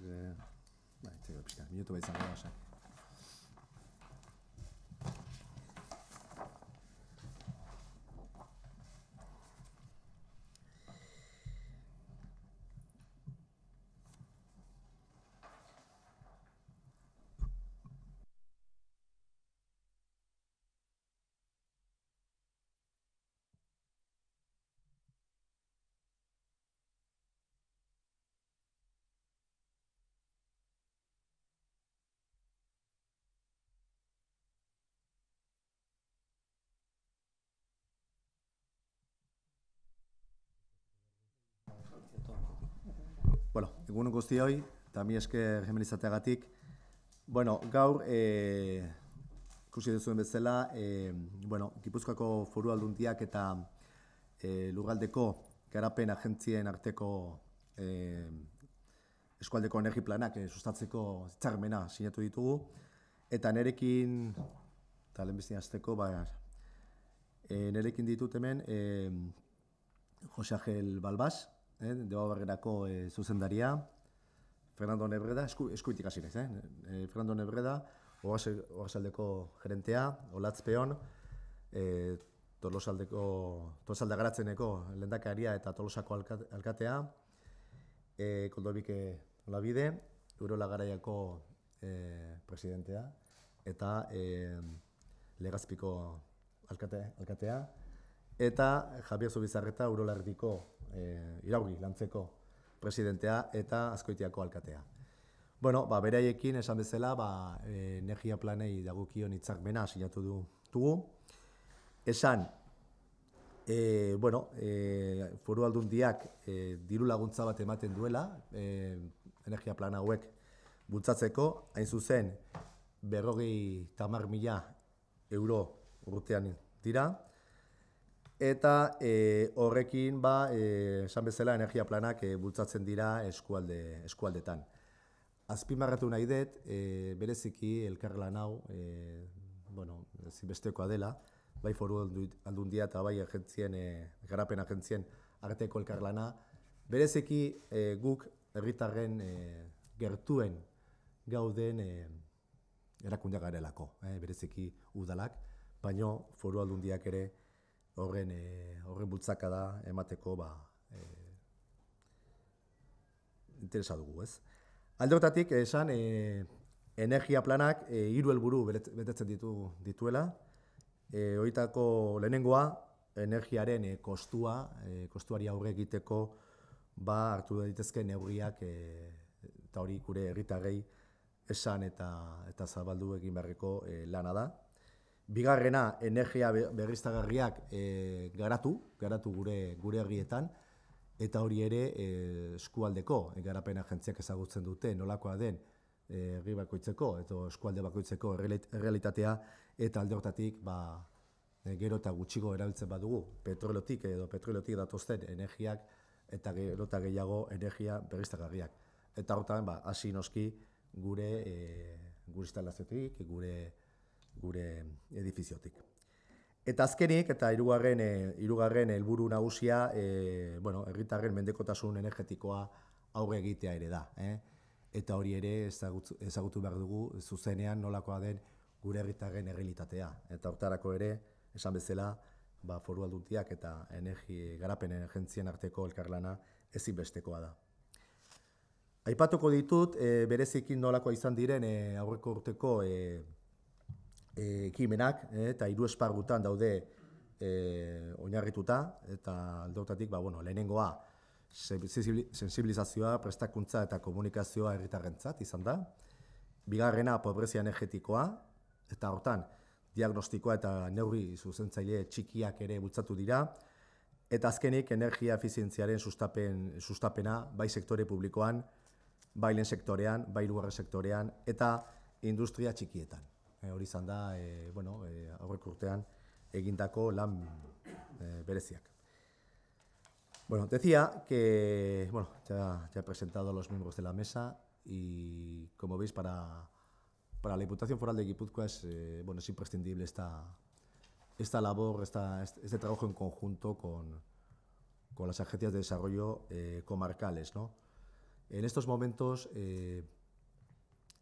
ですね。はい、というわけで、ミュー Bueno, egun guzti hoi, eta mi esker hemen izateagatik. Bueno, gaur, e, eh, kursi duzuen bezala, e, bueno, Gipuzkoako foru aldundiak eta e, eh, lugaldeko garapen agentzien arteko e, eskualdeko energi planak sustatzeko txarmena sinatu ditugu. Eta nerekin, eta lehenbizien azteko, ba, e, nerekin ditut hemen, e, Jose Angel Balbaz, eh, de eh, zuzendaria, Fernando Nebreda, esku, eskuitik hasi eh? eh? Fernando Nebreda, Oaxaldeko gerentea, Olatzpeon, eh, Tolosaldeko, garatzeneko lendakaria eta Tolosako alkatea, eh, Koldobike Olabide, Uro Lagaraiako eh, presidentea, eta eh, Legazpiko alkatea, alkatea eta Javier Zubizarreta urolardiko e, eh, iraugi lantzeko presidentea eta azkoitiako alkatea. Bueno, ba, beraiekin esan bezala, ba, eh, energia planei dagukion itzakmena sinatu du dugu. Esan, e, bueno, e, foru aldun diak diru laguntza bat ematen duela, e, energia plan hauek bultzatzeko, hain zuzen, berrogi tamar mila euro urtean dira, eta e, horrekin ba e, esan bezala energia planak e, bultzatzen dira eskualde eskualdetan azpimarratu nahi dut e, bereziki elkarlan hau e, bueno zibestekoa dela bai foru aldundia eta bai agentzien e, garapen agentzien arteko elkarlana bereziki e, guk herritarren e, gertuen gauden e, erakundea garelako, e, bereziki udalak, baino foru aldundiak ere horren e, eh, bultzaka da emateko ba, e, interesa dugu, ez? Aldeotatik, eh, esan, e, energia planak e, helburu betetzen ditu, dituela. E, lehenengoa, energiaren kostua, kostuari aurre egiteko, ba hartu daitezke neurriak e, eta hori gure herritagei esan eta eta zabaldu egin berreko e, lana da bigarrena energia berriztagarriak eh, garatu, garatu gure gure herrietan eta hori ere e, eskualdeko e, eh, garapen agentziak ezagutzen dute nolakoa den herri bakoitzeko edo eskualde bakoitzeko errealitatea eta aldeortatik ba gero eta gutxiko erabiltzen badugu petrolotik edo petrolotik datozten energiak eta gero eta gehiago energia berriztagarriak eta hortan ba hasi noski gure e, gure instalazioetik gure gure edifiziotik. Eta azkenik, eta hirugarren eh, hirugarren helburu nagusia, e, bueno, erritarren mendekotasun energetikoa aurre egitea ere da. Eh? Eta hori ere ezagutu, ezagutu behar dugu, zuzenean nolakoa den gure erritarren errealitatea. Eta hortarako ere, esan bezala, ba, foru aldutiak eta energi, garapen energentzien arteko elkarlana ezinbestekoa da. Aipatuko ditut, e, berezikin nolakoa izan diren e, aurreko urteko e, E, ekimenak e, eta hiru esparrutan daude e, oinarrituta eta aldotatik ba bueno lehenengoa sensibilizazioa prestakuntza eta komunikazioa herritarrentzat izan da bigarrena pobrezia energetikoa eta hortan diagnostikoa eta neurri zuzentzaile txikiak ere bultzatu dira eta azkenik energia efizientziaren sustapen sustapena bai sektore publikoan bailen sektorean, bai lugarre sektorean, eta industria txikietan. Eh, hori eh, bueno, e, eh, aurrek urtean egindako lan e, Bueno, decía que, bueno, ya, he presentado a los miembros de la mesa y como veis para, para la Diputación Foral de Guipúzcoa es, bueno, es imprescindible esta, esta labor, esta, este, trabajo en conjunto con, con las agencias de desarrollo comarcales. ¿no? En estos momentos,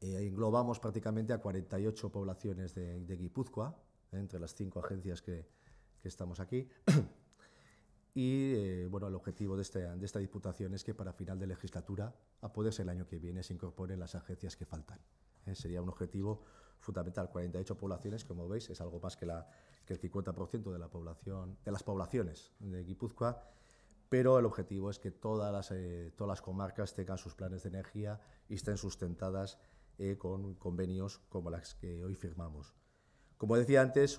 eh, englobamos prácticamente a 48 poblaciones de, Guipúzcoa, eh, entre las cinco agencias que, estamos aquí. Y eh, bueno, el objetivo de, de, esta Diputación es que para final de legislatura, a poder ser el año que viene, se incorporen las agencias que faltan. Eh. sería un objetivo fundamental. 48 poblaciones, como veis, es algo más que, la, que el 50% de, la población, de las poblaciones de Guipúzcoa, pero el objetivo es que todas las, todas las comarcas tengan sus planes de energía y estén sustentadas eh, con convenios como las que hoy firmamos. Como decía antes, es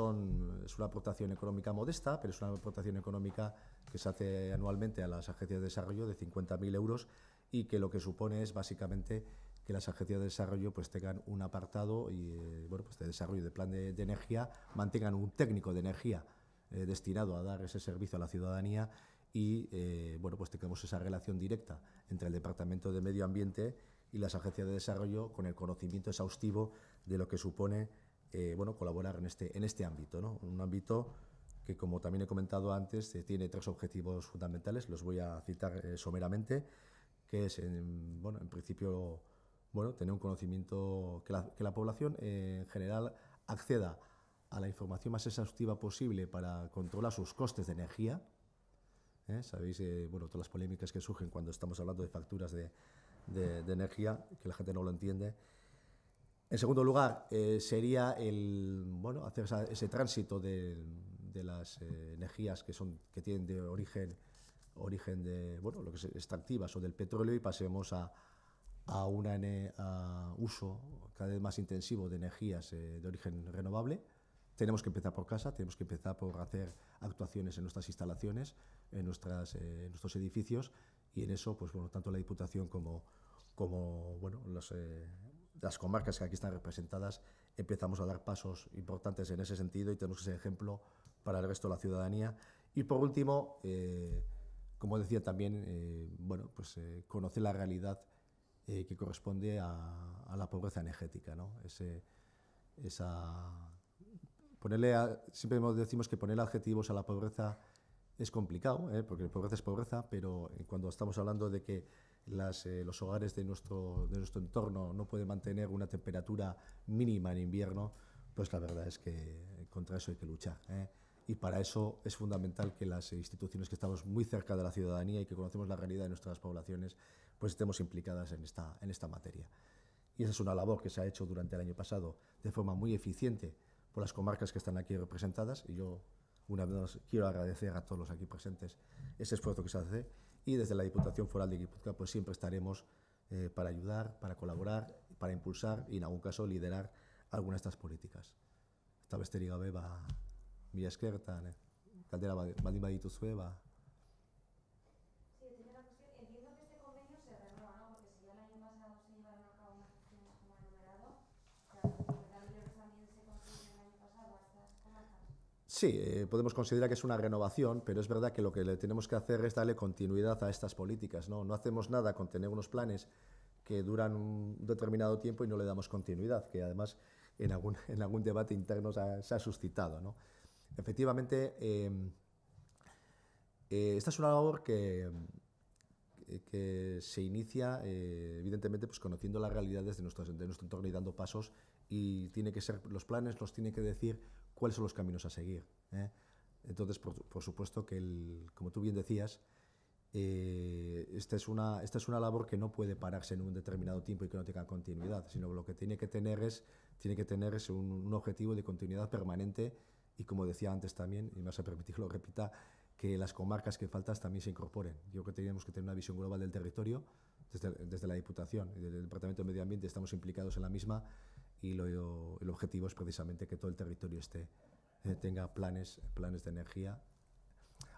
una aportación económica modesta, pero es una aportación económica que se hace anualmente a las agencias de desarrollo de 50.000 euros y que lo que supone es básicamente que las agencias de desarrollo pues tengan un apartado y eh, bueno pues de desarrollo de plan de, energía mantengan un técnico de energía eh, destinado a dar ese servicio a la ciudadanía y bueno pues tengamos esa relación directa entre el departamento de medio ambiente y las agencias de desarrollo con el conocimiento exhaustivo de lo que supone eh, bueno, colaborar en este, en este ámbito. ¿no? Un ámbito que, como también he comentado antes, eh, tiene tres objetivos fundamentales, los voy a citar eh, someramente, que es, en, bueno, en principio, bueno, tener un conocimiento, que la, que la población en general acceda a la información más exhaustiva posible para controlar sus costes de energía. Sabéis, bueno, todas las polémicas que surgen cuando estamos hablando de facturas de, de, energía, que la gente no lo entiende. En segundo lugar, eh, sería el, bueno, hacer ese tránsito de, las eh, energías que, son, que tienen de origen, origen de bueno, lo que es extractivas o del petróleo y pasemos a, a un uso cada vez más intensivo de energías eh, de origen renovable. Tenemos que empezar por casa, tenemos que empezar por hacer actuaciones en nuestras instalaciones, en, nuestras, en nuestros edificios y en eso, pues bueno, tanto la Diputación como, como bueno, eh, las comarcas que aquí están representadas empezamos a dar pasos importantes en ese sentido y tenemos ese ejemplo para el resto de la ciudadanía. Y por último, eh, como decía también, eh, bueno, pues conocer la realidad que corresponde a, la pobreza energética, ¿no? Ese, esa, ponerle siempre decimos que poner adjetivos a la pobreza es complicado, ¿eh? porque pobreza es pobreza, pero eh, cuando estamos hablando de que eh, los hogares de nuestro, de nuestro entorno no pueden mantener una temperatura mínima en invierno, pues la verdad es que contra eso hay que luchar. Y para eso es fundamental que las instituciones que estamos muy cerca de la ciudadanía y que conocemos la realidad de nuestras poblaciones, pues estemos implicadas en esta, en esta materia. Y esa es una labor que se ha hecho durante el año pasado de forma muy eficiente por las comarcas que están aquí representadas y yo una vez más, quiero agradecer a todos los aquí presentes ese esfuerzo que se hace y desde la Diputación Foral de Guipúzcoa pues siempre estaremos eh, para ayudar, para colaborar, para impulsar y en algún caso liderar alguna de estas políticas. Esta vez Sí, eh, podemos considerar que es una renovación, pero es verdad que lo que le tenemos que hacer es darle continuidad a estas políticas. No, no hacemos nada con tener unos planes que duran un determinado tiempo y no le damos continuidad, que además en algún, debate interno se ha, suscitado. ¿no? Efectivamente, em, eh, esta es una labor que, se inicia, eh, evidentemente, pues conociendo las realidades de nuestro, de nuestro entorno y dando pasos, y tiene que ser, los planes los tiene que decir cuáles son los caminos a seguir. ¿eh? Entonces, por, supuesto que, el, como tú bien decías, eh, esta, es una, esta es una labor que no puede pararse en un determinado tiempo y que no tenga continuidad, sino lo que tiene que tener es, tiene que tener es un, objetivo de continuidad permanente y, como decía antes también, y me vas a permitir lo repita, que las comarcas que faltas también se incorporen. Yo creo que tenemos que tener una visión global del territorio. Desde, desde la Diputación y del Departamento de Medio Ambiente estamos implicados en la misma y el objetivo es precisamente que todo el territorio esté, eh, tenga planes, planes de energía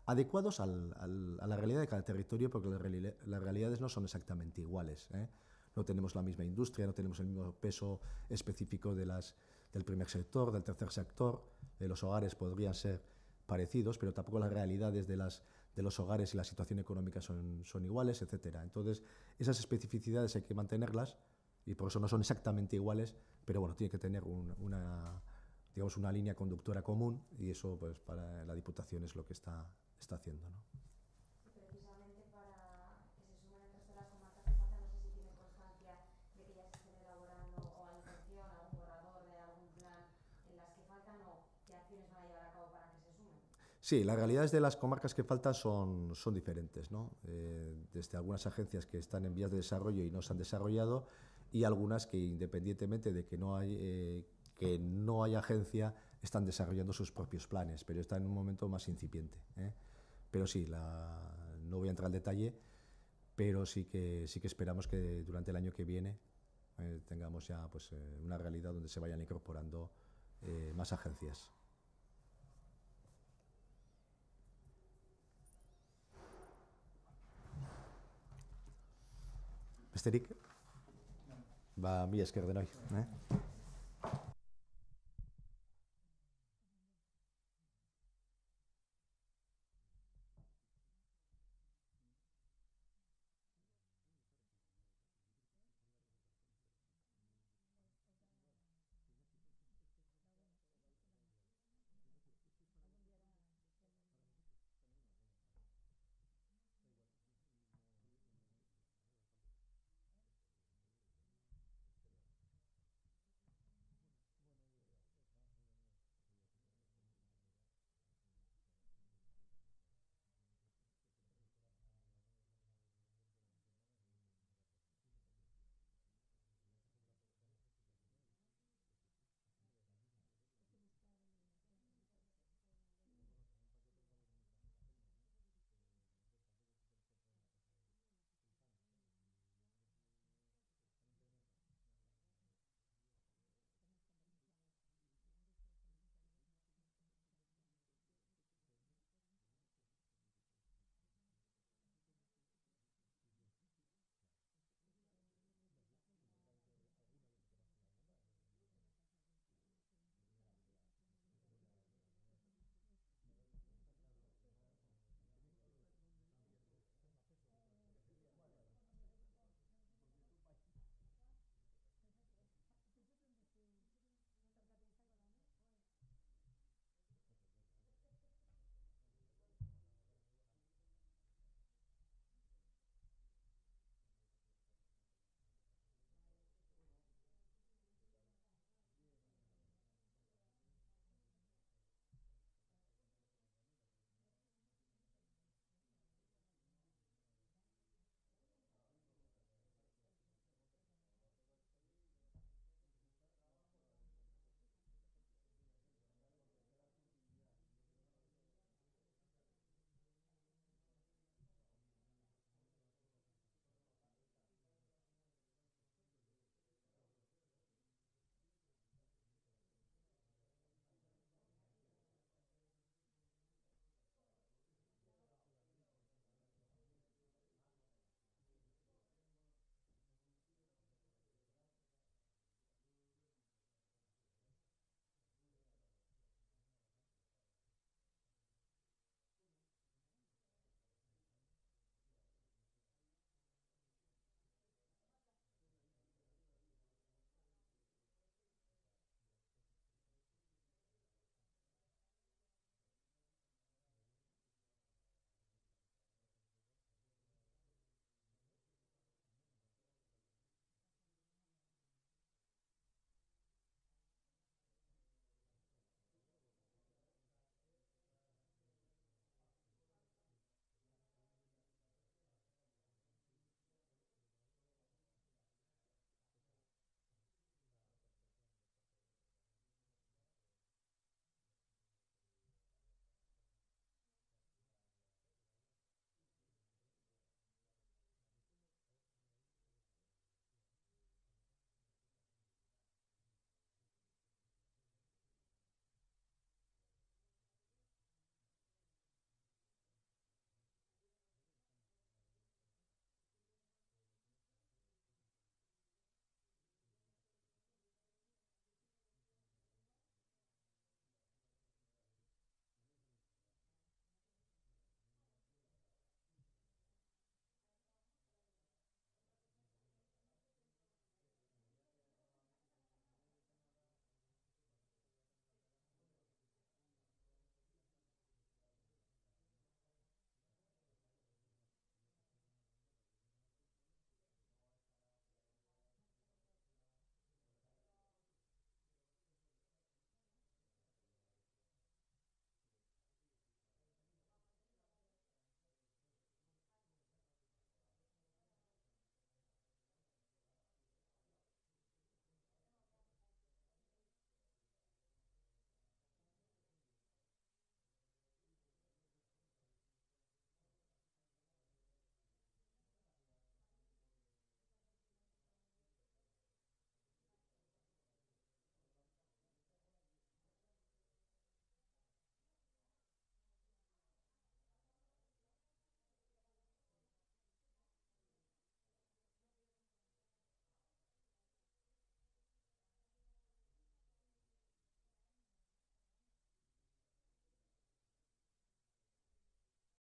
adecuados al, a la realidad de cada territorio, porque las realidades no son exactamente iguales. ¿eh? No tenemos la misma industria, no tenemos el mismo peso específico de las, del primer sector, del tercer sector. de los hogares podrían ser parecidos, pero tampoco las realidades de, las, de los hogares y la situación económica son, son iguales, etc. Entonces, esas especificidades hay que mantenerlas y por eso no son exactamente iguales, pero bueno, tiene que tener una, digamos, una línea conductora común y eso pues para la Diputación es lo que está, está haciendo. ¿no? Sí, las realidades de las comarcas que faltan son, son diferentes. ¿no? Eh, desde algunas agencias que están en vías de desarrollo y no se han desarrollado, y algunas que independientemente de que no, hay, eh, que no haya agencia, están desarrollando sus propios planes, pero está en un momento más incipiente. ¿eh? Pero sí, la, no voy a entrar al detalle, pero sí que, sí que esperamos que durante el año que viene eh, tengamos ya pues, una realidad donde se vayan incorporando más agencias. Ba, mi esker denoi, eh?